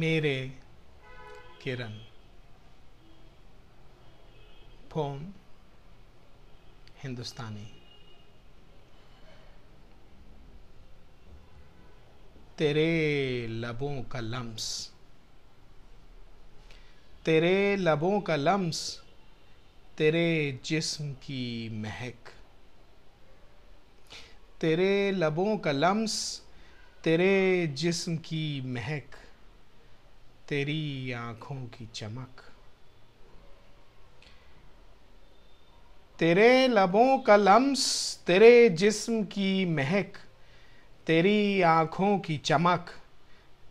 मेरे किरण फोम हिंदुस्तानी तेरे लबों का लम्स तेरे लबों का लम्स तेरे जिस्म की महक तेरे लबों का लम्स तेरे जिस्म की महक तेरी आंखों की चमक तेरे लबों का लम्स तेरे जिस्म की महक तेरी आंखों की चमक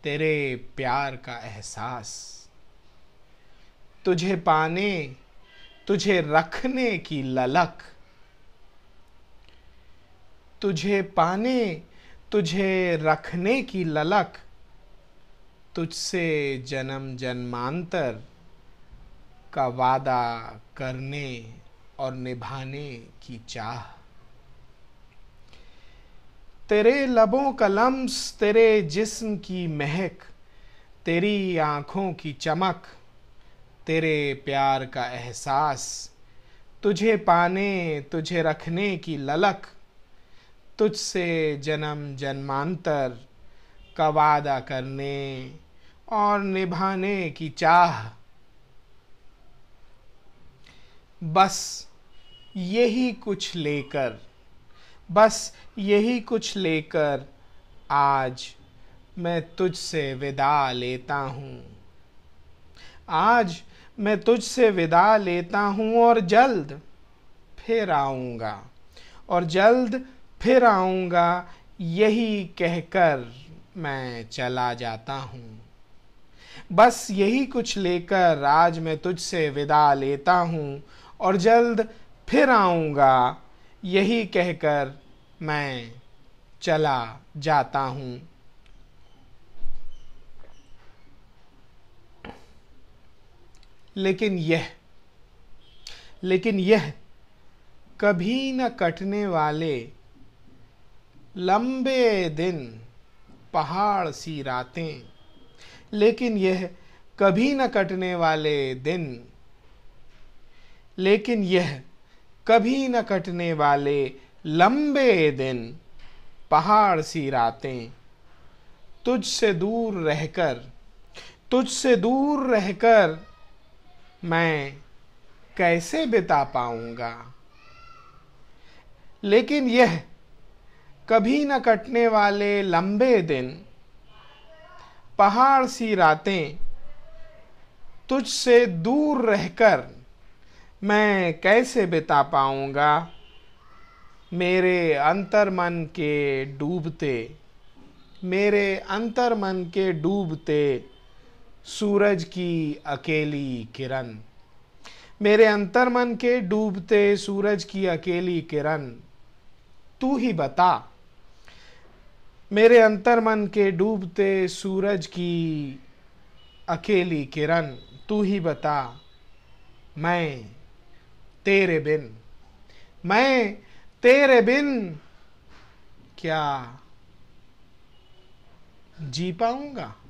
तेरे प्यार का एहसास तुझे पाने तुझे रखने की ललक तुझे पाने तुझे रखने की ललक तुझसे जन्म जन्मांतर का वादा करने और निभाने की चाह तेरे लबों का लम्स तेरे जिस्म की महक तेरी आँखों की चमक तेरे प्यार का एहसास तुझे पाने तुझे रखने की ललक तुझसे जन्म जन्मांतर का वादा करने और निभाने की चाह बस यही कुछ लेकर बस यही कुछ लेकर आज मैं तुझसे विदा लेता हूँ आज मैं तुझसे विदा लेता हूँ और जल्द फिर आऊँगा और जल्द फिर आऊँगा यही कहकर मैं चला जाता हूँ बस यही कुछ लेकर आज मैं तुझसे विदा लेता हूँ और जल्द फिर आऊँगा यही कहकर मैं चला जाता हूँ लेकिन यह लेकिन यह कभी न कटने वाले लंबे दिन पहाड़ सी रातें लेकिन यह कभी न कटने वाले दिन लेकिन यह कभी न कटने वाले लंबे दिन पहाड़ सी रातें तुझसे दूर रहकर तुझसे दूर रहकर मैं कैसे बिता पाऊंगा लेकिन यह कभी न कटने वाले लंबे दिन पहाड़ सी रातें तुझसे दूर रहकर मैं कैसे बिता पाऊँगा मेरे अंतर मन के डूबते मेरे अंतर मन के डूबते सूरज की अकेली किरण मेरे अंतर मन के डूबते सूरज की अकेली किरण तू ही बता मेरे अंतर मन के डूबते सूरज की अकेली किरण तू ही बता मैं तेरे बिन मैं तेरे बिन क्या जी पाऊंगा